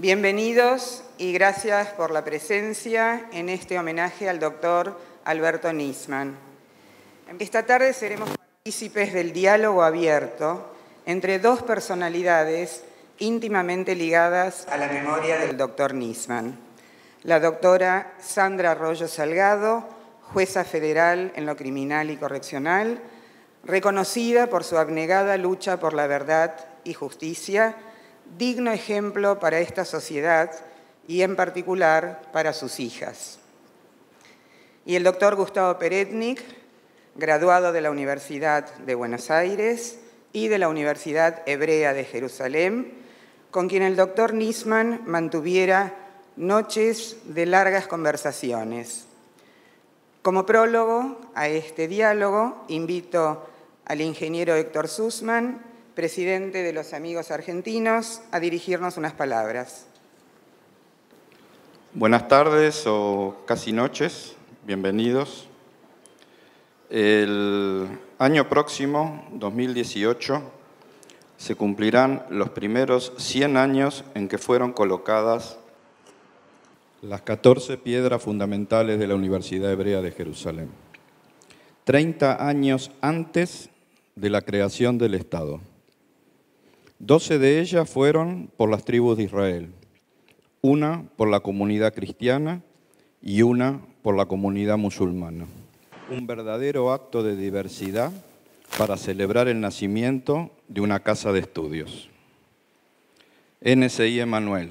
Bienvenidos y gracias por la presencia en este homenaje al doctor Alberto Nisman. Esta tarde seremos partícipes del diálogo abierto entre dos personalidades íntimamente ligadas a la memoria del doctor Nisman. La doctora Sandra Arroyo Salgado, jueza federal en lo criminal y correccional, reconocida por su abnegada lucha por la verdad y justicia, digno ejemplo para esta sociedad y en particular para sus hijas. Y el doctor Gustavo Peretnik, graduado de la Universidad de Buenos Aires y de la Universidad Hebrea de Jerusalén, con quien el doctor Nisman mantuviera noches de largas conversaciones. Como prólogo a este diálogo, invito al ingeniero Héctor Sussman, presidente de los Amigos Argentinos, a dirigirnos unas palabras. Buenas tardes o casi noches, bienvenidos. El año próximo, 2018, se cumplirán los primeros 100 años en que fueron colocadas las 14 piedras fundamentales de la Universidad Hebrea de Jerusalén, 30 años antes de la creación del Estado. Doce de ellas fueron por las tribus de Israel, una por la comunidad cristiana y una por la comunidad musulmana. Un verdadero acto de diversidad para celebrar el nacimiento de una casa de estudios. NCI Emanuel,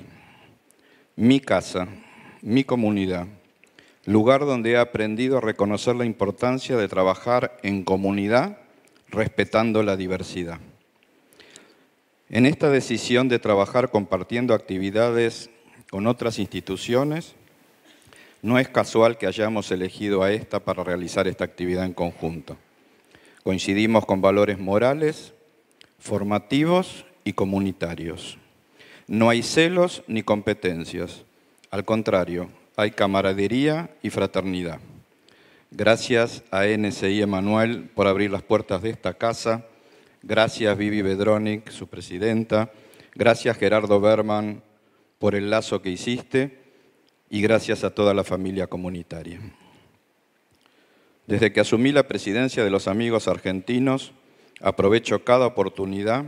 mi casa, mi comunidad, lugar donde he aprendido a reconocer la importancia de trabajar en comunidad respetando la diversidad. En esta decisión de trabajar compartiendo actividades con otras instituciones, no es casual que hayamos elegido a esta para realizar esta actividad en conjunto. Coincidimos con valores morales, formativos y comunitarios. No hay celos ni competencias. Al contrario, hay camaradería y fraternidad. Gracias a NCI Emanuel por abrir las puertas de esta casa Gracias Vivi Bedronik, su presidenta. Gracias Gerardo Berman por el lazo que hiciste y gracias a toda la familia comunitaria. Desde que asumí la presidencia de los amigos argentinos, aprovecho cada oportunidad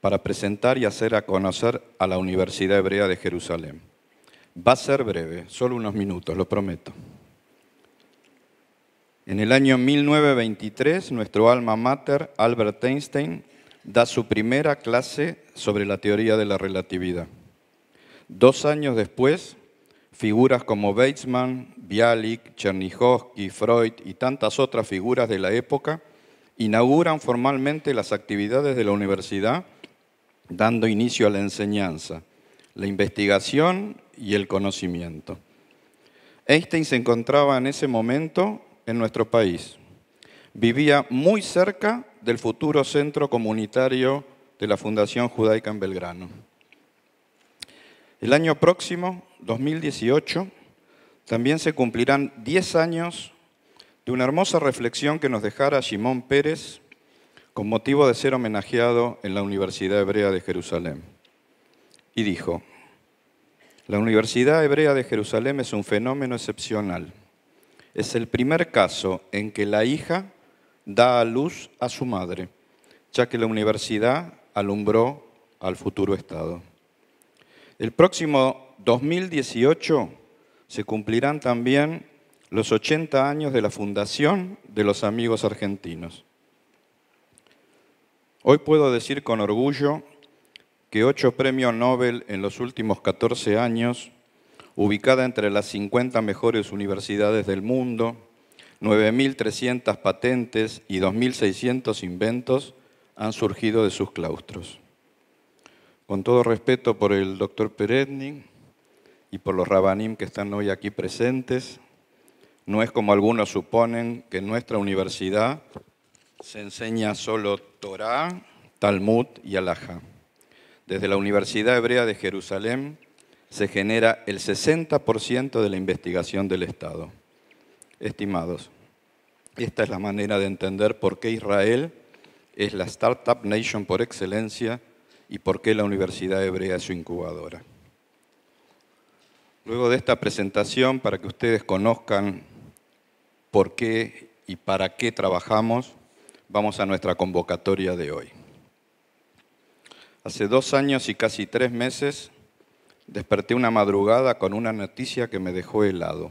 para presentar y hacer a conocer a la Universidad Hebrea de Jerusalén. Va a ser breve, solo unos minutos, lo prometo. En el año 1923, nuestro alma mater, Albert Einstein, da su primera clase sobre la teoría de la relatividad. Dos años después, figuras como Weizmann, Bialik, Chernyhovsky, Freud y tantas otras figuras de la época inauguran formalmente las actividades de la universidad, dando inicio a la enseñanza, la investigación y el conocimiento. Einstein se encontraba en ese momento en nuestro país. Vivía muy cerca del futuro centro comunitario de la Fundación Judaica en Belgrano. El año próximo, 2018, también se cumplirán 10 años de una hermosa reflexión que nos dejara Simón Pérez con motivo de ser homenajeado en la Universidad Hebrea de Jerusalén. Y dijo, la Universidad Hebrea de Jerusalén es un fenómeno excepcional es el primer caso en que la hija da a luz a su madre, ya que la universidad alumbró al futuro Estado. El próximo 2018 se cumplirán también los 80 años de la fundación de los Amigos Argentinos. Hoy puedo decir con orgullo que ocho premios Nobel en los últimos 14 años ubicada entre las 50 mejores universidades del mundo, 9.300 patentes y 2.600 inventos han surgido de sus claustros. Con todo respeto por el doctor peredni y por los rabanim que están hoy aquí presentes, no es como algunos suponen que en nuestra universidad se enseña solo Torah, Talmud y Alajá. Desde la Universidad Hebrea de Jerusalén se genera el 60% de la investigación del Estado. Estimados, esta es la manera de entender por qué Israel es la Startup Nation por excelencia y por qué la Universidad Hebrea es su incubadora. Luego de esta presentación, para que ustedes conozcan por qué y para qué trabajamos, vamos a nuestra convocatoria de hoy. Hace dos años y casi tres meses desperté una madrugada con una noticia que me dejó helado.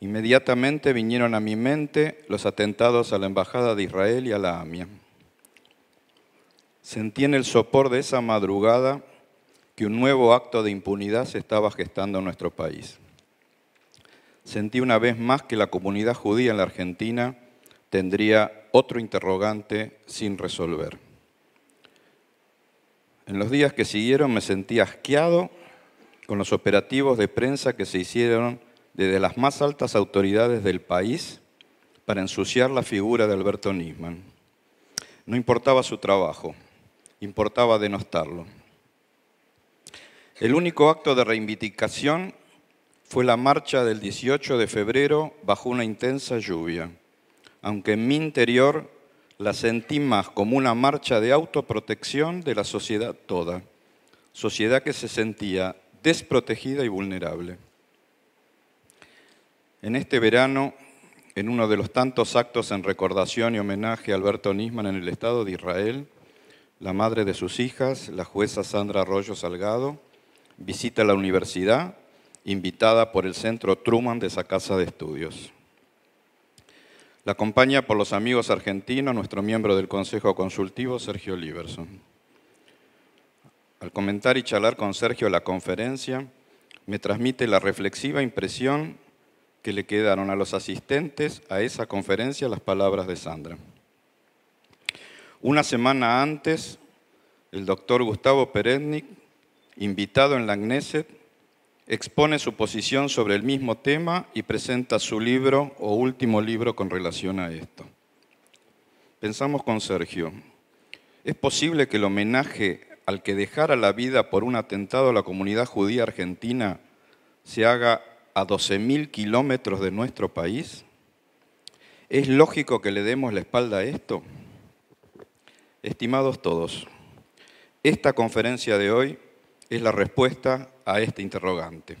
Inmediatamente vinieron a mi mente los atentados a la Embajada de Israel y a la AMIA. Sentí en el sopor de esa madrugada que un nuevo acto de impunidad se estaba gestando en nuestro país. Sentí una vez más que la comunidad judía en la Argentina tendría otro interrogante sin resolver. En los días que siguieron me sentí asqueado con los operativos de prensa que se hicieron desde las más altas autoridades del país para ensuciar la figura de Alberto Nisman. No importaba su trabajo, importaba denostarlo. El único acto de reivindicación fue la marcha del 18 de febrero bajo una intensa lluvia, aunque en mi interior la sentí más como una marcha de autoprotección de la sociedad toda, sociedad que se sentía desprotegida y vulnerable. En este verano, en uno de los tantos actos en recordación y homenaje a Alberto Nisman en el Estado de Israel, la madre de sus hijas, la jueza Sandra Arroyo Salgado, visita la universidad, invitada por el Centro Truman de esa casa de estudios. La acompaña por los amigos argentinos nuestro miembro del Consejo Consultivo, Sergio Liberson. Al comentar y charlar con Sergio la conferencia, me transmite la reflexiva impresión que le quedaron a los asistentes a esa conferencia las palabras de Sandra. Una semana antes, el doctor Gustavo Peretnik, invitado en la Agneset, expone su posición sobre el mismo tema y presenta su libro o último libro con relación a esto. Pensamos con Sergio, ¿es posible que el homenaje al que dejara la vida por un atentado a la comunidad judía argentina se haga a 12.000 kilómetros de nuestro país? ¿Es lógico que le demos la espalda a esto? Estimados todos, esta conferencia de hoy es la respuesta a este interrogante.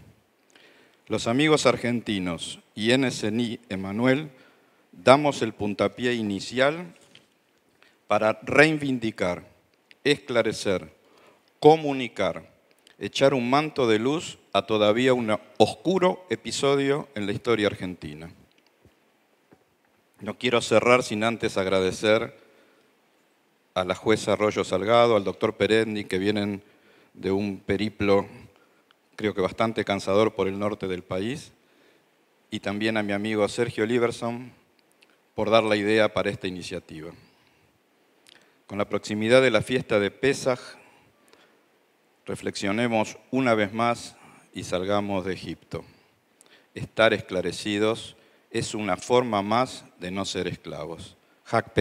Los amigos argentinos y NSNI Emanuel damos el puntapié inicial para reivindicar, esclarecer, comunicar, echar un manto de luz a todavía un oscuro episodio en la historia argentina. No quiero cerrar sin antes agradecer a la jueza Arroyo Salgado, al doctor Perendi, que vienen de un periplo, creo que bastante cansador, por el norte del país, y también a mi amigo Sergio Liverson por dar la idea para esta iniciativa. Con la proximidad de la fiesta de Pesaj, reflexionemos una vez más y salgamos de Egipto. Estar esclarecidos es una forma más de no ser esclavos. Hak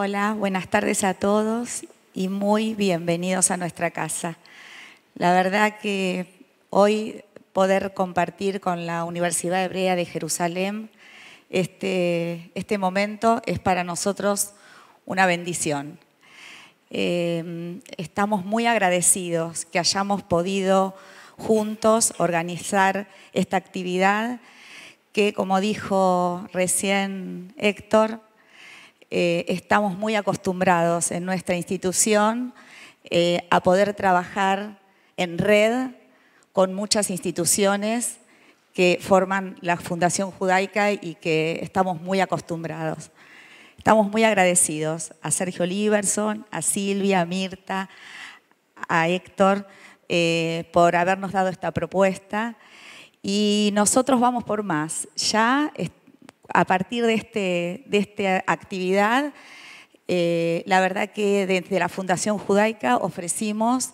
Hola, buenas tardes a todos y muy bienvenidos a nuestra casa. La verdad que hoy poder compartir con la Universidad Hebrea de Jerusalén este, este momento es para nosotros una bendición. Eh, estamos muy agradecidos que hayamos podido juntos organizar esta actividad que, como dijo recién Héctor, eh, estamos muy acostumbrados en nuestra institución eh, a poder trabajar en red con muchas instituciones que forman la Fundación Judaica y que estamos muy acostumbrados. Estamos muy agradecidos a Sergio Oliverson, a Silvia, a Mirta, a Héctor eh, por habernos dado esta propuesta. Y nosotros vamos por más. Ya a partir de, este, de esta actividad, eh, la verdad que desde la Fundación Judaica ofrecimos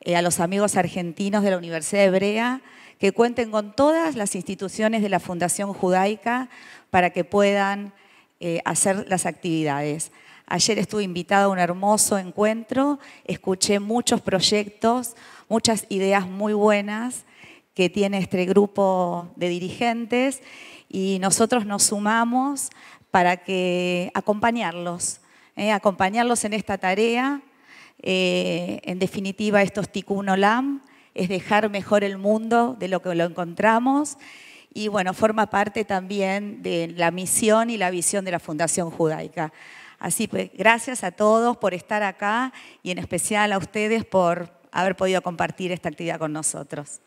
eh, a los amigos argentinos de la Universidad Hebrea que cuenten con todas las instituciones de la Fundación Judaica para que puedan eh, hacer las actividades. Ayer estuve invitada a un hermoso encuentro, escuché muchos proyectos, muchas ideas muy buenas que tiene este grupo de dirigentes y nosotros nos sumamos para que acompañarlos, ¿eh? acompañarlos en esta tarea. Eh, en definitiva, estos Tikkun Olam es dejar mejor el mundo de lo que lo encontramos y bueno, forma parte también de la misión y la visión de la Fundación Judaica. Así pues, gracias a todos por estar acá y en especial a ustedes por haber podido compartir esta actividad con nosotros.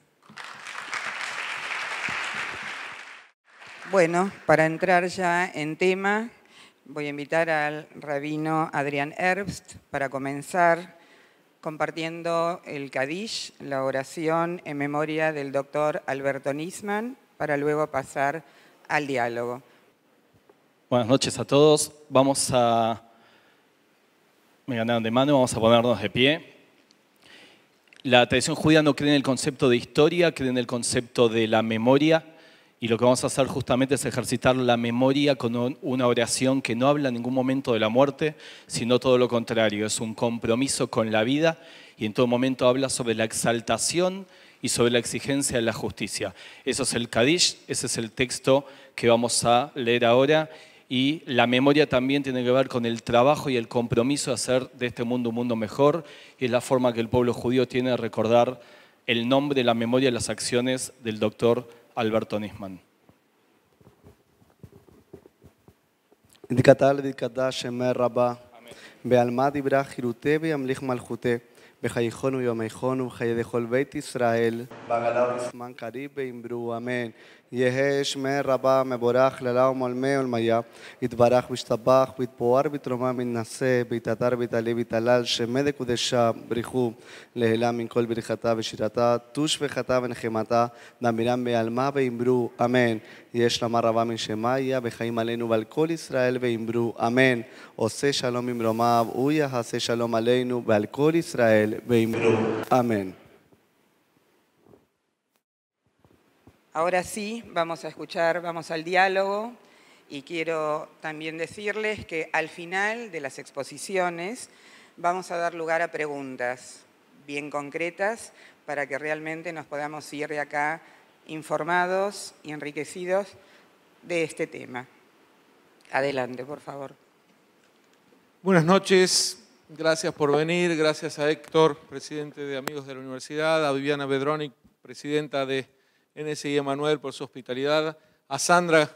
Bueno, para entrar ya en tema, voy a invitar al rabino Adrián Herbst para comenzar compartiendo el Kadish, la oración en memoria del doctor Alberto Nisman, para luego pasar al diálogo. Buenas noches a todos. Vamos a. Me ganaron de mano, vamos a ponernos de pie. La tradición judía no cree en el concepto de historia, cree en el concepto de la memoria y lo que vamos a hacer justamente es ejercitar la memoria con una oración que no habla en ningún momento de la muerte, sino todo lo contrario, es un compromiso con la vida y en todo momento habla sobre la exaltación y sobre la exigencia de la justicia. Eso es el Kadish, ese es el texto que vamos a leer ahora y la memoria también tiene que ver con el trabajo y el compromiso de hacer de este mundo un mundo mejor y es la forma que el pueblo judío tiene de recordar el nombre, la memoria y las acciones del doctor Alberto Nisman. דקתה לדקתה שמר רבה, בעלמא דברה חירותה וימליך מלכותה, בחייכון ויומייכון ובחיי כל בית ישראל, בגלל וזמן קריב ואמרו אמן. יהא שמי רבה מבורך ללאו מולמי ולמיה, יתברך וישתבח ויתפואר ויתרומם מנשא, ויתעתר ויתעלה ויתעלל, שמי דקודשה בריחו להילה מן כל ברכתה ושירתה, תוש וחתה ונחמתה, נמירם בעלמה ואמרו אמן. יש למה רבה משמיא וחיים עלינו ועל כל ישראל ואמרו אמן. עושה שלום עם רומיו, הוא יעשה שלום עלינו ועל כל ישראל ואמרו אמן. Ahora sí, vamos a escuchar, vamos al diálogo y quiero también decirles que al final de las exposiciones vamos a dar lugar a preguntas bien concretas para que realmente nos podamos ir de acá informados y enriquecidos de este tema. Adelante, por favor. Buenas noches, gracias por venir, gracias a Héctor, presidente de Amigos de la Universidad, a Viviana Bedronic, presidenta de NSI Emanuel por su hospitalidad, a Sandra,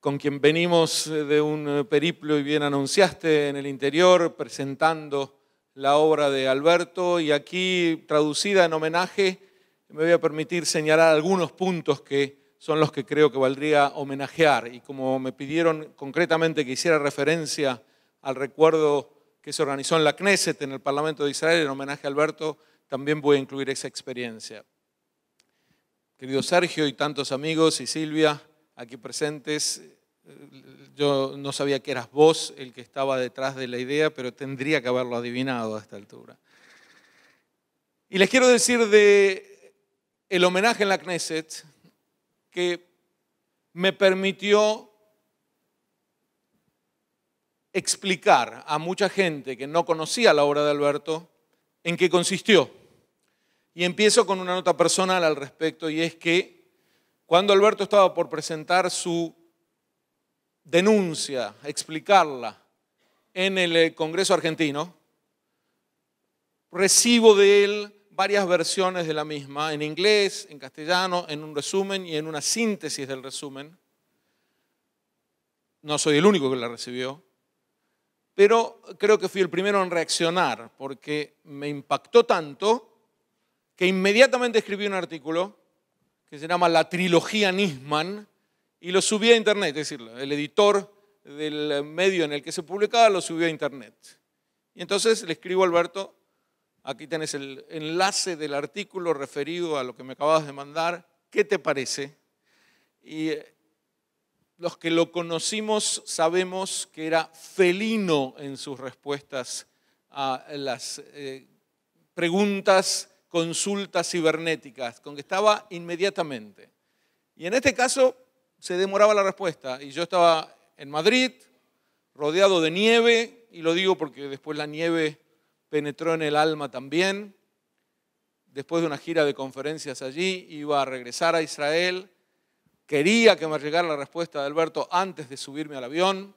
con quien venimos eh, de un eh, periplo y bien anunciaste en el interior, presentando la obra de Alberto y aquí traducida en homenaje, me voy a permitir señalar algunos puntos que son los que creo que valdría homenajear. Y como me pidieron concretamente que hiciera referencia al recuerdo que se organizó en la Knesset, en el Parlamento de Israel, en homenaje a Alberto, también voy a incluir esa experiencia. Querido Sergio y tantos amigos y Silvia aquí presentes, yo no sabía que eras vos el que estaba detrás de la idea, pero tendría que haberlo adivinado a esta altura. Y les quiero decir de el homenaje en la Knesset que me permitió explicar a mucha gente que no conocía la obra de Alberto en qué consistió. Y empiezo con una nota personal al respecto y es que cuando Alberto estaba por presentar su denuncia, explicarla en el eh, Congreso argentino, recibo de él varias versiones de la misma, en inglés, en castellano, en un resumen y en una síntesis del resumen. No soy el único que la recibió, pero creo que fui el primero en reaccionar porque me impactó tanto que inmediatamente escribió un artículo que se llama La trilogía Nisman y lo subí a internet, es decir, el editor del medio en el que se publicaba lo subió a internet. Y entonces le escribo a Alberto, aquí tenés el enlace del artículo referido a lo que me acabas de mandar, ¿qué te parece? Y eh, los que lo conocimos sabemos que era felino en sus respuestas a las eh, preguntas consultas cibernéticas, con que estaba inmediatamente. Y en este caso se demoraba la respuesta y yo estaba en Madrid, rodeado de nieve, y lo digo porque después la nieve penetró en el alma también. Después de una gira de conferencias allí, iba a regresar a Israel. Quería que me llegara la respuesta de Alberto antes de subirme al avión.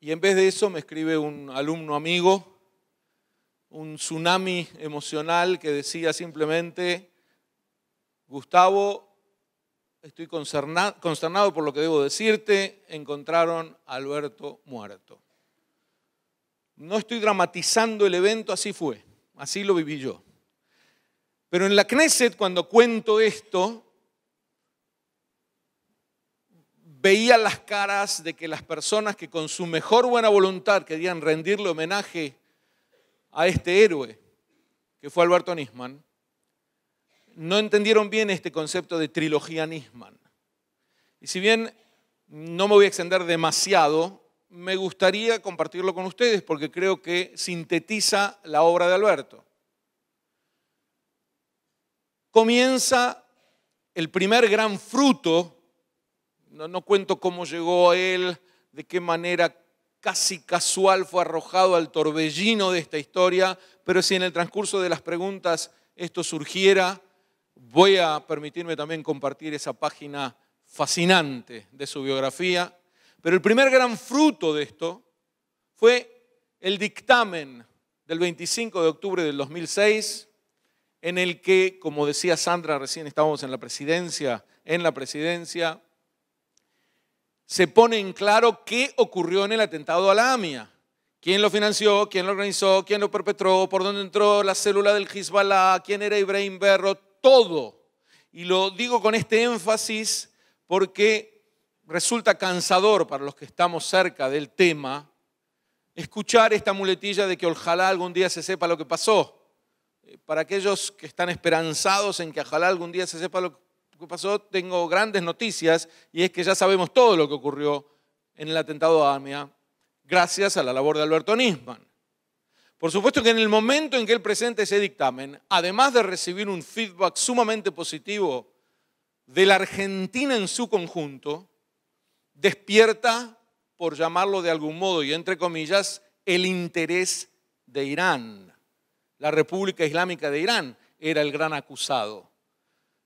Y en vez de eso me escribe un alumno amigo un tsunami emocional que decía simplemente, Gustavo, estoy consternado por lo que debo decirte, encontraron a Alberto muerto. No estoy dramatizando el evento, así fue, así lo viví yo. Pero en la Knesset, cuando cuento esto, veía las caras de que las personas que con su mejor buena voluntad querían rendirle homenaje a este héroe que fue Alberto Nisman, no entendieron bien este concepto de trilogía Nisman. Y si bien no me voy a extender demasiado, me gustaría compartirlo con ustedes porque creo que sintetiza la obra de Alberto. Comienza el primer gran fruto, no, no cuento cómo llegó a él, de qué manera casi casual fue arrojado al torbellino de esta historia, pero si en el transcurso de las preguntas esto surgiera, voy a permitirme también compartir esa página fascinante de su biografía. Pero el primer gran fruto de esto fue el dictamen del 25 de octubre del 2006, en el que, como decía Sandra, recién estábamos en la presidencia, en la presidencia, se pone en claro qué ocurrió en el atentado a la AMIA. ¿Quién lo financió? ¿Quién lo organizó? ¿Quién lo perpetró? ¿Por dónde entró la célula del Hezbollah? ¿Quién era Ibrahim Berro? Todo. Y lo digo con este énfasis porque resulta cansador para los que estamos cerca del tema escuchar esta muletilla de que ojalá algún día se sepa lo que pasó. Eh, para aquellos que están esperanzados en que ojalá algún día se sepa lo que que pasó, tengo grandes noticias y es que ya sabemos todo lo que ocurrió en el atentado a AMIA gracias a la labor de Alberto Nisman. Por supuesto que en el momento en que él presenta ese dictamen, además de recibir un feedback sumamente positivo de la Argentina en su conjunto, despierta, por llamarlo de algún modo y entre comillas, el interés de Irán. La República Islámica de Irán era el gran acusado.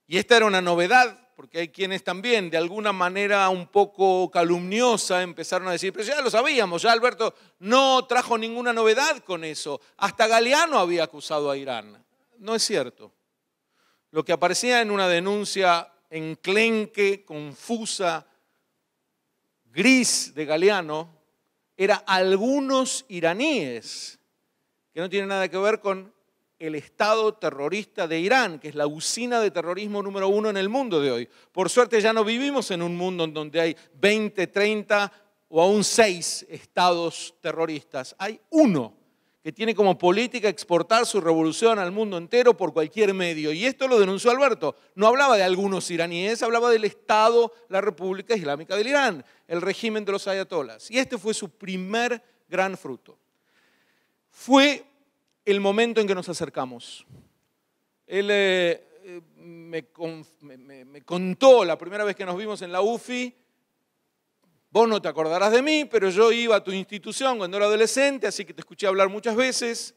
Y esta era una novedad, porque hay quienes también, de alguna manera un poco calumniosa, empezaron a decir, pero ya lo sabíamos, ya Alberto no trajo ninguna novedad con eso. Hasta Galeano había acusado a Irán. No es cierto. Lo que aparecía en una denuncia enclenque, confusa, gris de Galeano, era algunos iraníes, que no tienen nada que ver con el Estado terrorista de Irán, que es la usina de terrorismo número uno en el mundo de hoy. Por suerte ya no vivimos en un mundo en donde hay 20, 30 o aún 6 estados terroristas. Hay uno que tiene como política exportar su revolución al mundo entero por cualquier medio. Y esto lo denunció Alberto. No hablaba de algunos iraníes, hablaba del Estado, la República Islámica del Irán, el régimen de los ayatolás. Y este fue su primer gran fruto. Fue el momento en que nos acercamos. Él eh, eh, me, me, contó la primera vez que nos vimos en la UFI, vos no te acordarás de mí, pero yo iba a tu institución cuando era adolescente, así que te escuché hablar muchas veces,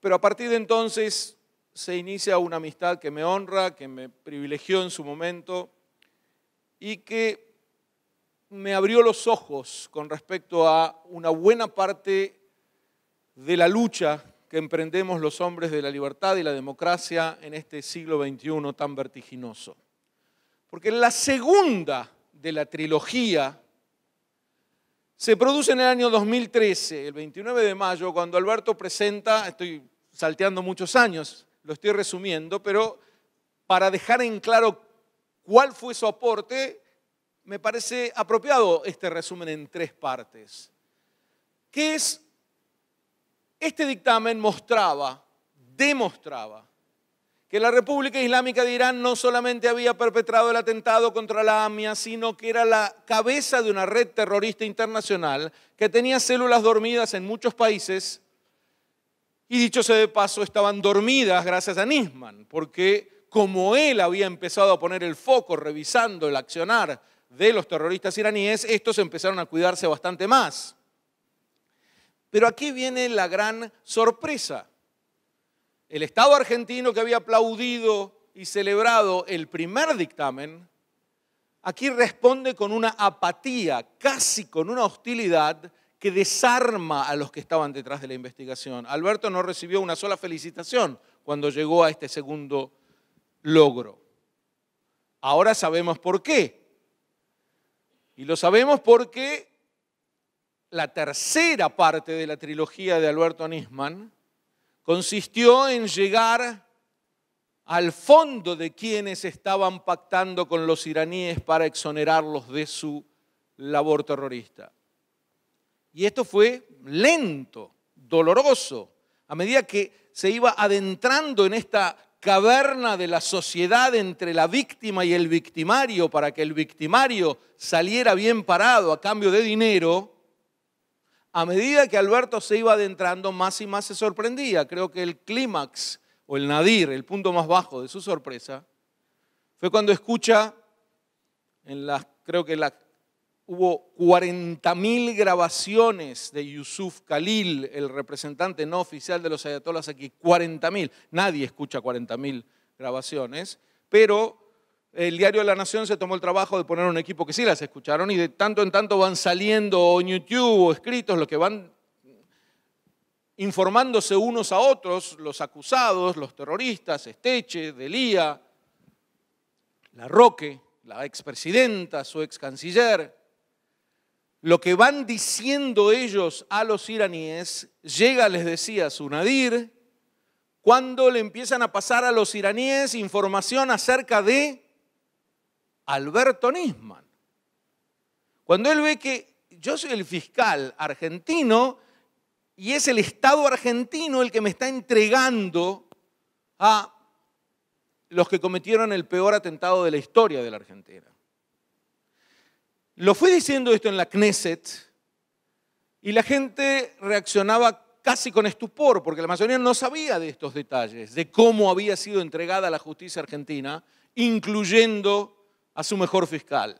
pero a partir de entonces se inicia una amistad que me honra, que me privilegió en su momento y que me abrió los ojos con respecto a una buena parte de la lucha que emprendemos los hombres de la libertad y la democracia en este siglo XXI tan vertiginoso. Porque la segunda de la trilogía se produce en el año 2013, el 29 de mayo, cuando Alberto presenta, estoy salteando muchos años, lo estoy resumiendo, pero para dejar en claro cuál fue su aporte, me parece apropiado este resumen en tres partes. ¿Qué es este dictamen mostraba, demostraba, que la República Islámica de Irán no solamente había perpetrado el atentado contra la AMIA, sino que era la cabeza de una red terrorista internacional que tenía células dormidas en muchos países y dicho sea de paso, estaban dormidas gracias a Nisman, porque como él había empezado a poner el foco revisando el accionar de los terroristas iraníes, estos empezaron a cuidarse bastante más. Pero aquí viene la gran sorpresa. El Estado argentino que había aplaudido y celebrado el primer dictamen, aquí responde con una apatía, casi con una hostilidad que desarma a los que estaban detrás de la investigación. Alberto no recibió una sola felicitación cuando llegó a este segundo logro. Ahora sabemos por qué. Y lo sabemos porque la tercera parte de la trilogía de Alberto Nisman consistió en llegar al fondo de quienes estaban pactando con los iraníes para exonerarlos de su labor terrorista. Y esto fue lento, doloroso, a medida que se iba adentrando en esta caverna de la sociedad entre la víctima y el victimario para que el victimario saliera bien parado a cambio de dinero, a medida que Alberto se iba adentrando, más y más se sorprendía. Creo que el clímax o el nadir, el punto más bajo de su sorpresa, fue cuando escucha, en creo que la, hubo 40.000 grabaciones de Yusuf Khalil, el representante no oficial de los ayatolás aquí, 40.000. Nadie escucha 40.000 grabaciones, pero el diario La Nación se tomó el trabajo de poner un equipo que sí las escucharon y de tanto en tanto van saliendo en YouTube o escritos los que van informándose unos a otros, los acusados, los terroristas, Esteche, Delía, La Roque, la expresidenta, su ex canciller. Lo que van diciendo ellos a los iraníes llega, les decía, Sunadir, cuando le empiezan a pasar a los iraníes información acerca de Alberto Nisman. Cuando él ve que yo soy el fiscal argentino y es el Estado argentino el que me está entregando a los que cometieron el peor atentado de la historia de la Argentina. Lo fui diciendo esto en la Knesset y la gente reaccionaba casi con estupor, porque la mayoría no sabía de estos detalles, de cómo había sido entregada la justicia argentina, incluyendo a su mejor fiscal.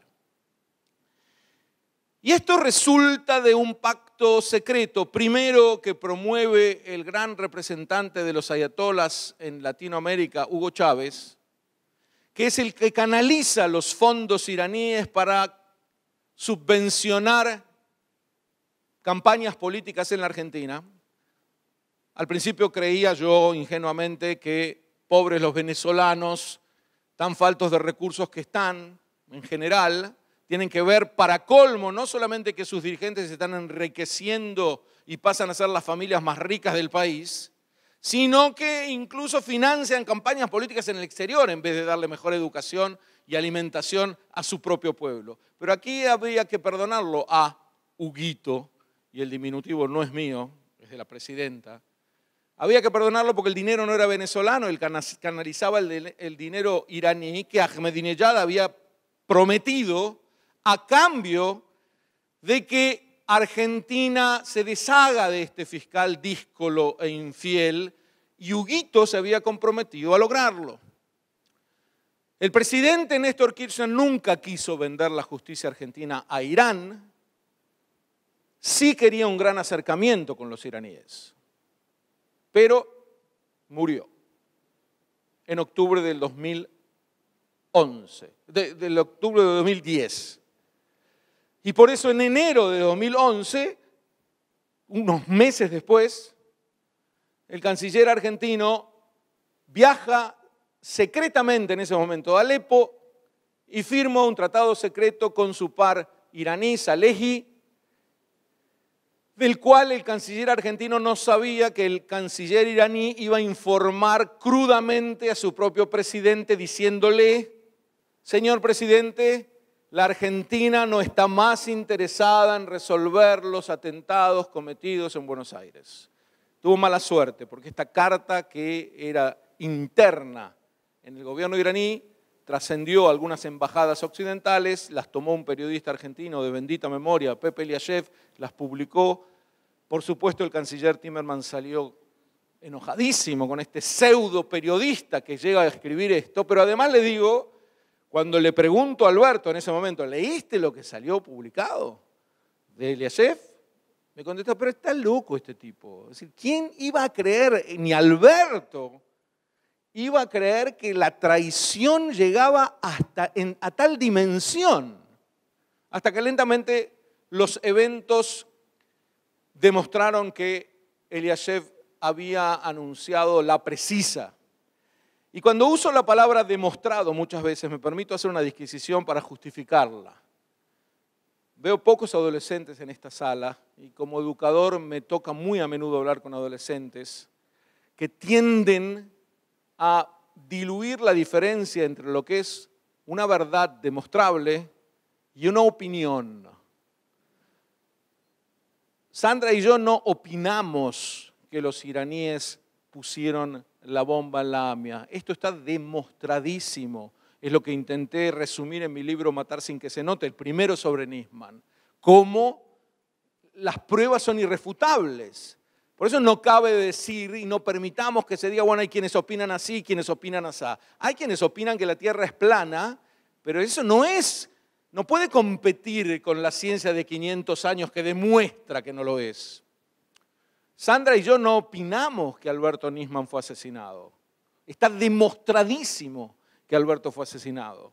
Y esto resulta de un pacto secreto, primero que promueve el gran representante de los ayatolas en Latinoamérica, Hugo Chávez, que es el que canaliza los fondos iraníes para subvencionar campañas políticas en la Argentina. Al principio creía yo ingenuamente que pobres los venezolanos tan faltos de recursos que están en general, tienen que ver para colmo, no solamente que sus dirigentes se están enriqueciendo y pasan a ser las familias más ricas del país, sino que incluso financian campañas políticas en el exterior en vez de darle mejor educación y alimentación a su propio pueblo. Pero aquí habría que perdonarlo a Huguito, y el diminutivo no es mío, es de la presidenta, había que perdonarlo porque el dinero no era venezolano, él canalizaba el, dinero iraní que Ahmedinejad había prometido a cambio de que Argentina se deshaga de este fiscal díscolo e infiel y Huguito se había comprometido a lograrlo. El presidente Néstor Kirchner nunca quiso vender la justicia argentina a Irán, sí quería un gran acercamiento con los iraníes pero murió en octubre del 2011, del octubre de 2010. Y por eso en enero de 2011, unos meses después, el canciller argentino viaja secretamente en ese momento a Alepo y firma un tratado secreto con su par iraní, Salehi, del cual el canciller argentino no sabía que el canciller iraní iba a informar crudamente a su propio presidente diciéndole, señor presidente, la Argentina no está más interesada en resolver los atentados cometidos en Buenos Aires. Tuvo mala suerte porque esta carta que era interna en el gobierno iraní trascendió algunas embajadas occidentales, las tomó un periodista argentino de bendita memoria, Pepe Liashev, las publicó por supuesto, el canciller Timerman salió enojadísimo con este pseudo periodista que llega a escribir esto, pero además le digo, cuando le pregunto a Alberto en ese momento, ¿leíste lo que salió publicado de Eliashev? Me contesta, pero está loco este tipo. Es decir, ¿quién iba a creer, ni Alberto, iba a creer que la traición llegaba hasta a tal dimensión? Hasta que lentamente los eventos demostraron que Eliashev había anunciado la precisa. Y cuando uso la palabra demostrado muchas veces, me permito hacer una disquisición para justificarla. Veo pocos adolescentes en esta sala y como educador me toca muy a menudo hablar con adolescentes que tienden a diluir la diferencia entre lo que es una verdad demostrable y una opinión. Sandra y yo no opinamos que los iraníes pusieron la bomba en la AMIA. Esto está demostradísimo. Es lo que intenté resumir en mi libro Matar sin que se note, el primero sobre Nisman. Cómo las pruebas son irrefutables. Por eso no cabe decir y no permitamos que se diga, bueno, hay quienes opinan así quienes opinan así. Hay quienes opinan que la Tierra es plana, pero eso no es no puede competir con la ciencia de 500 años que demuestra que no lo es. Sandra y yo no opinamos que Alberto Nisman fue asesinado. Está demostradísimo que Alberto fue asesinado.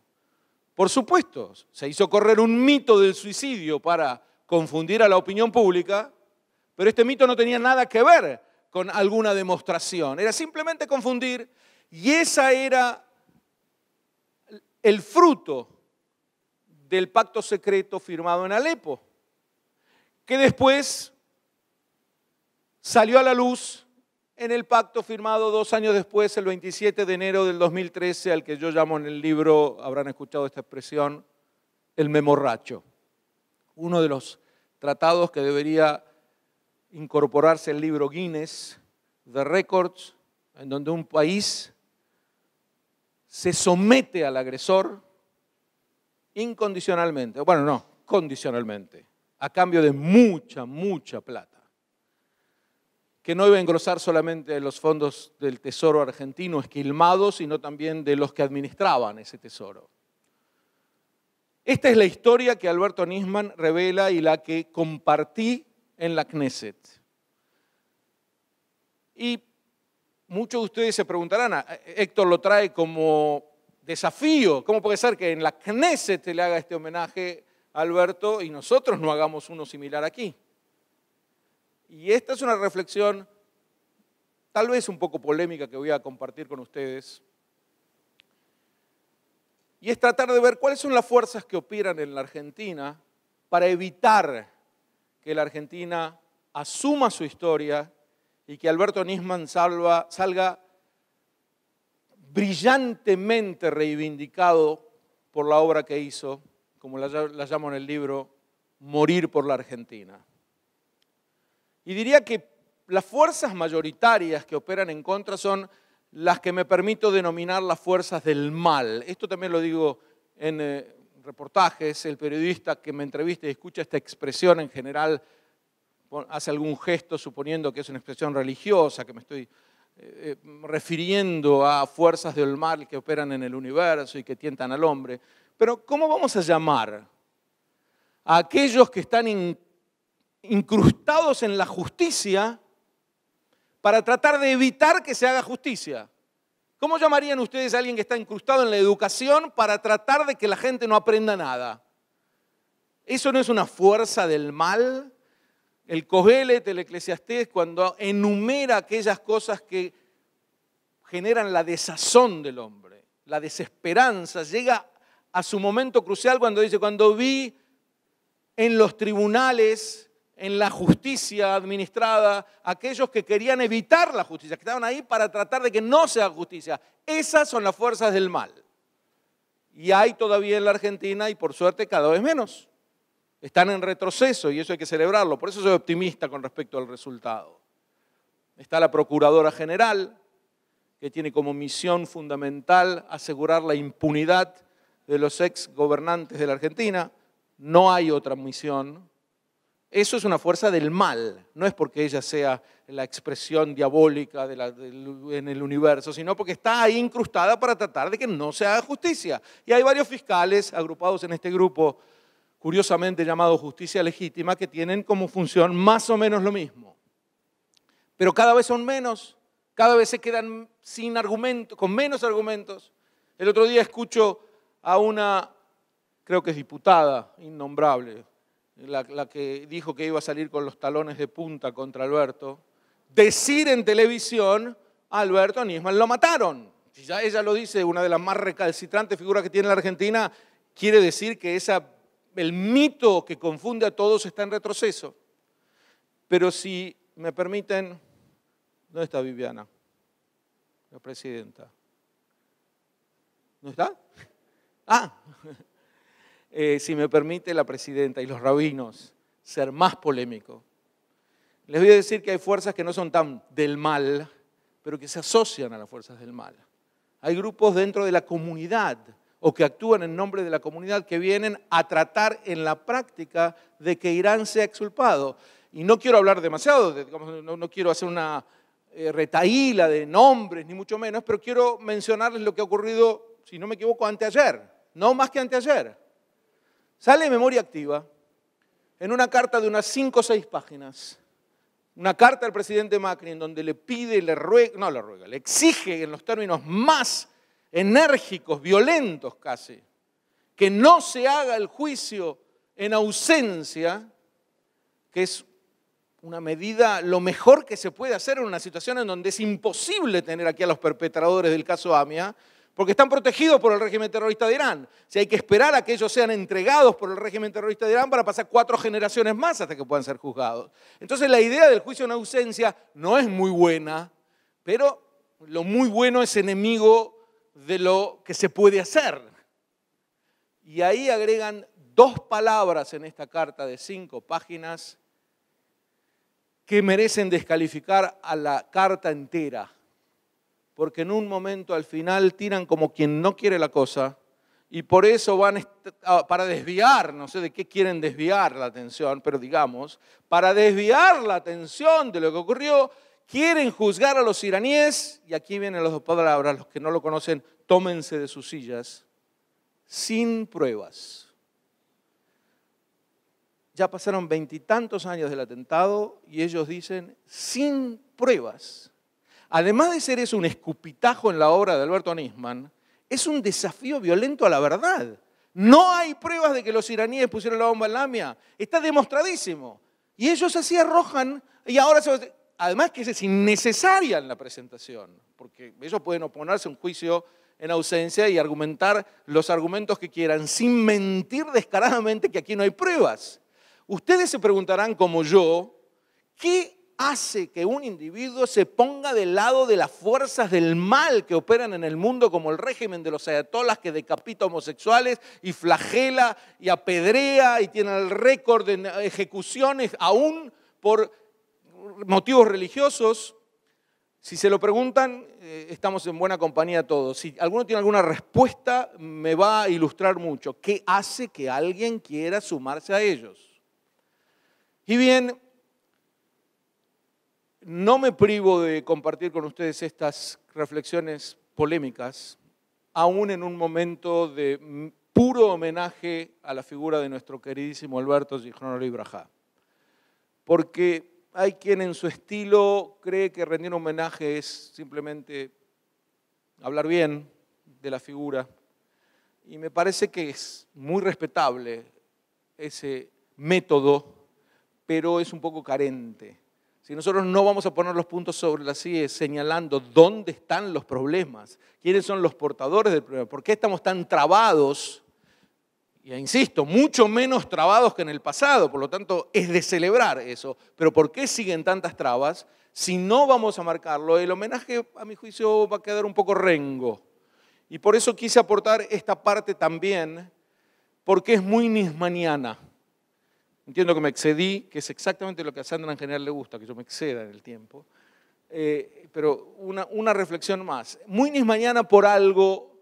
Por supuesto, se hizo correr un mito del suicidio para confundir a la opinión pública, pero este mito no tenía nada que ver con alguna demostración. Era simplemente confundir y esa era el fruto del pacto secreto firmado en Alepo, que después salió a la luz en el pacto firmado dos años después, el 27 de enero del 2013, al que yo llamo en el libro, habrán escuchado esta expresión, el memorracho, uno de los tratados que debería incorporarse el libro Guinness de Records, en donde un país se somete al agresor incondicionalmente, bueno, no, condicionalmente, a cambio de mucha, mucha plata, que no iba a engrosar solamente los fondos del Tesoro argentino esquilmado, sino también de los que administraban ese tesoro. Esta es la historia que Alberto Nisman revela y la que compartí en la Knesset. Y muchos de ustedes se preguntarán, Héctor lo trae como desafío. ¿Cómo puede ser que en la Knesset te le haga este homenaje a Alberto y nosotros no hagamos uno similar aquí? Y esta es una reflexión tal vez un poco polémica que voy a compartir con ustedes. Y es tratar de ver cuáles son las fuerzas que operan en la Argentina para evitar que la Argentina asuma su historia y que Alberto Nisman salva, salga brillantemente reivindicado por la obra que hizo, como la, llamo en el libro, Morir por la Argentina. Y diría que las fuerzas mayoritarias que operan en contra son las que me permito denominar las fuerzas del mal. Esto también lo digo en eh, reportajes, el periodista que me entrevista y escucha esta expresión en general hace algún gesto suponiendo que es una expresión religiosa que me estoy eh, refiriendo a fuerzas del mal que operan en el universo y que tientan al hombre. Pero ¿cómo vamos a llamar a aquellos que están incrustados en la justicia para tratar de evitar que se haga justicia? ¿Cómo llamarían ustedes a alguien que está incrustado en la educación para tratar de que la gente no aprenda nada? ¿Eso no es una fuerza del mal? el Cogelet, el Eclesiastés, cuando enumera aquellas cosas que generan la desazón del hombre, la desesperanza, llega a su momento crucial cuando dice, cuando vi en los tribunales, en la justicia administrada, aquellos que querían evitar la justicia, que estaban ahí para tratar de que no sea justicia. Esas son las fuerzas del mal. Y hay todavía en la Argentina, y por suerte cada vez menos. Están en retroceso y eso hay que celebrarlo. Por eso soy optimista con respecto al resultado. Está la Procuradora General, que tiene como misión fundamental asegurar la impunidad de los ex gobernantes de la Argentina. No hay otra misión. Eso es una fuerza del mal, no es porque ella sea la expresión diabólica en el universo, sino porque está ahí incrustada para tratar de que no se haga justicia. Y hay varios fiscales agrupados en este grupo curiosamente llamado justicia legítima, que tienen como función más o menos lo mismo. Pero cada vez son menos, cada vez se quedan sin argumentos, con menos argumentos. El otro día escucho a una, creo que es diputada, innombrable, la, que dijo que iba a salir con los talones de punta contra Alberto, decir en televisión, a Alberto Nisman lo mataron. Si ya ella lo dice, una de las más recalcitrantes figuras que tiene la Argentina, quiere decir que esa el mito que confunde a todos está en retroceso. Pero si me permiten, ¿dónde está Viviana? La presidenta. ¿No está? Ah, eh, si me permite la presidenta y los rabinos ser más polémico. Les voy a decir que hay fuerzas que no son tan del mal, pero que se asocian a las fuerzas del mal. Hay grupos dentro de la comunidad o que actúan en nombre de la comunidad que vienen a tratar en la práctica de que Irán sea exculpado. Y no quiero hablar demasiado, no, quiero hacer una retahíla retaíla de nombres, ni mucho menos, pero quiero mencionarles lo que ha ocurrido, si no me equivoco, anteayer, no más que anteayer. Sale memoria activa en una carta de unas 5 o 6 páginas, una carta al presidente Macri en donde le pide, le ruega, no le ruega, le exige en los términos más enérgicos, violentos casi, que no se haga el juicio en ausencia, que es una medida lo mejor que se puede hacer en una situación en donde es imposible tener aquí a los perpetradores del caso AMIA, porque están protegidos por el régimen terrorista de Irán. Si hay que esperar a que ellos sean entregados por el régimen terrorista de Irán para pasar cuatro generaciones más hasta que puedan ser juzgados. Entonces la idea del juicio en ausencia no es muy buena, pero lo muy bueno es enemigo de lo que se puede hacer. Y ahí agregan dos palabras en esta carta de cinco páginas que merecen descalificar a la carta entera, porque en un momento al final tiran como quien no quiere la cosa y por eso van ah, para desviar, no sé de qué quieren desviar la atención, pero digamos, para desviar la atención de lo que ocurrió, quieren juzgar a los iraníes, y aquí vienen las dos palabras, los que no lo conocen, tómense de sus sillas, sin pruebas. Ya pasaron veintitantos años del atentado y ellos dicen, sin pruebas. Además de ser eso un escupitajo en la obra de Alberto Nisman, es un desafío violento a la verdad. No hay pruebas de que los iraníes pusieron la bomba en Lamia. Está demostradísimo. Y ellos así arrojan y ahora se además que es innecesaria en la presentación, porque ellos pueden oponerse a un juicio en ausencia y argumentar los argumentos que quieran, sin mentir descaradamente que aquí no hay pruebas. Ustedes se preguntarán, como yo, ¿qué hace que un individuo se ponga del lado de las fuerzas del mal que operan en el mundo, como el régimen de los ayatolas que decapita homosexuales y flagela y apedrea y tiene el récord de ejecuciones aún por motivos religiosos, si se lo preguntan, eh, estamos en buena compañía todos. Si alguno tiene alguna respuesta, me va a ilustrar mucho. ¿Qué hace que alguien quiera sumarse a ellos? Y bien, no me privo de compartir con ustedes estas reflexiones polémicas, aún en un momento de puro homenaje a la figura de nuestro queridísimo Alberto Gijonori Braja. Porque hay quien en su estilo cree que rendir un homenaje es simplemente hablar bien de la figura. Y me parece que es muy respetable ese método, pero es un poco carente. Si nosotros no vamos a poner los puntos sobre las sillas señalando dónde están los problemas, quiénes son los portadores del problema, por qué estamos tan trabados y insisto, mucho menos trabados que en el pasado, por lo tanto es de celebrar eso. Pero ¿por qué siguen tantas trabas? Si no vamos a marcarlo, el homenaje a mi juicio va a quedar un poco rengo. Y por eso quise aportar esta parte también, porque es muy mañana. Entiendo que me excedí, que es exactamente lo que a Sandra en general le gusta, que yo me exceda en el tiempo. Eh, pero una, una reflexión más. Muy mañana por algo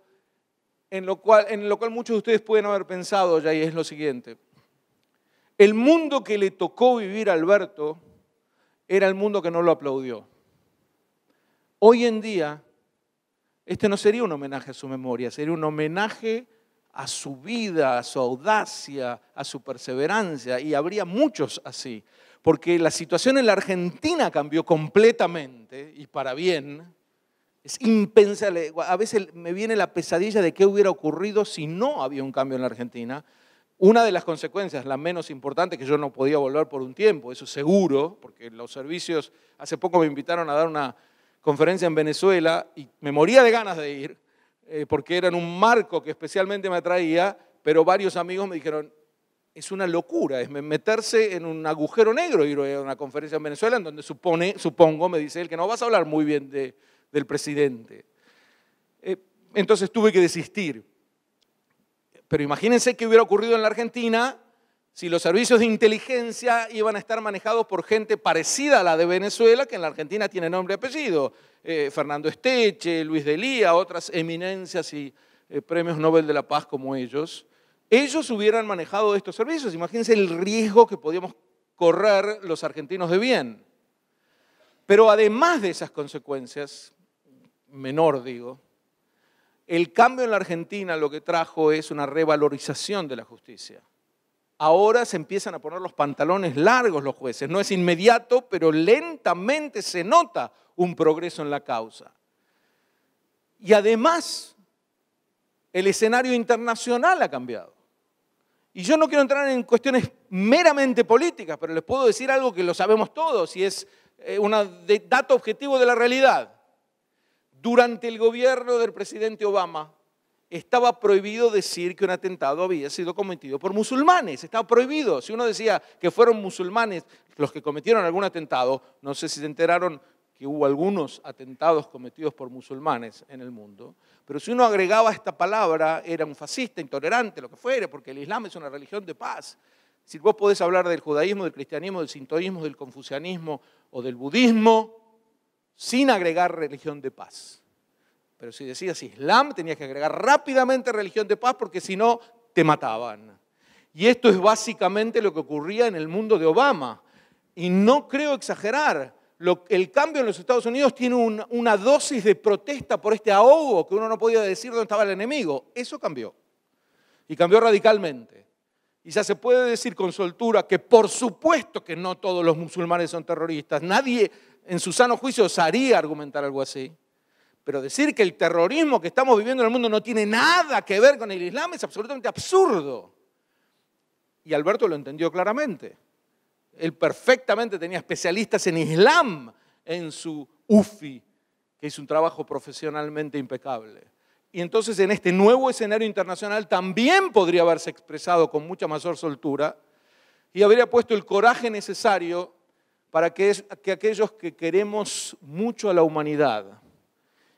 en lo cual, en lo cual muchos de ustedes pueden haber pensado ya y es lo siguiente. El mundo que le tocó vivir a Alberto era el mundo que no lo aplaudió. Hoy en día, este no sería un homenaje a su memoria, sería un homenaje a su vida, a su audacia, a su perseverancia, y habría muchos así, porque la situación en la Argentina cambió completamente y para bien, es impensable. A veces me viene la pesadilla de qué hubiera ocurrido si no había un cambio en la Argentina. Una de las consecuencias, la menos importante, que yo no podía volver por un tiempo, eso seguro, porque los servicios, hace poco me invitaron a dar una conferencia en Venezuela y me moría de ganas de ir, eh, porque era en un marco que especialmente me atraía, pero varios amigos me dijeron, es una locura, es meterse en un agujero negro ir a una conferencia en Venezuela, en donde supone, supongo, me dice él, que no vas a hablar muy bien de, del presidente. Eh, entonces tuve que desistir. Pero imagínense qué hubiera ocurrido en la Argentina si los servicios de inteligencia iban a estar manejados por gente parecida a la de Venezuela, que en la Argentina tiene nombre y apellido. Eh, Fernando Esteche, Luis Delía, otras eminencias y eh, premios Nobel de la Paz como ellos. Ellos hubieran manejado estos servicios. Imagínense el riesgo que podíamos correr los argentinos de bien. Pero además de esas consecuencias, menor, digo, el cambio en la Argentina lo que trajo es una revalorización de la justicia. Ahora se empiezan a poner los pantalones largos los jueces. No es inmediato, pero lentamente se nota un progreso en la causa. Y además, el escenario internacional ha cambiado. Y yo no quiero entrar en cuestiones meramente políticas, pero les puedo decir algo que lo sabemos todos y es eh, un dato objetivo de la realidad. Durante el gobierno del presidente Obama estaba prohibido decir que un atentado había sido cometido por musulmanes. Estaba prohibido. Si uno decía que fueron musulmanes los que cometieron algún atentado, no sé si se enteraron que hubo algunos atentados cometidos por musulmanes en el mundo, pero si uno agregaba esta palabra, era un fascista, intolerante, lo que fuera, porque el Islam es una religión de paz. Si vos podés hablar del judaísmo, del cristianismo, del sintoísmo, del confucianismo o del budismo, sin agregar religión de paz. Pero si decías Islam, tenías que agregar rápidamente religión de paz porque si no, te mataban. Y esto es básicamente lo que ocurría en el mundo de Obama. Y no creo exagerar. el cambio en los Estados Unidos tiene una dosis de protesta por este ahogo que uno no podía decir dónde estaba el enemigo. Eso cambió. Y cambió radicalmente. Y ya se puede decir con soltura que por supuesto que no todos los musulmanes son terroristas. Nadie en su sano juicio osaría argumentar algo así. Pero decir que el terrorismo que estamos viviendo en el mundo no tiene nada que ver con el Islam es absolutamente absurdo. Y Alberto lo entendió claramente. Él perfectamente tenía especialistas en Islam en su UFI, que hizo un trabajo profesionalmente impecable. Y entonces en este nuevo escenario internacional también podría haberse expresado con mucha mayor soltura y habría puesto el coraje necesario para que, aquellos que queremos mucho a la humanidad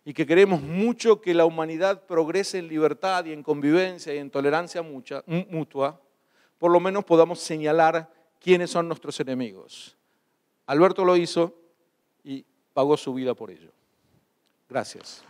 y que queremos mucho que la humanidad progrese en libertad y en convivencia y en tolerancia mutua, por lo menos podamos señalar quiénes son nuestros enemigos. Alberto lo hizo y pagó su vida por ello. Gracias.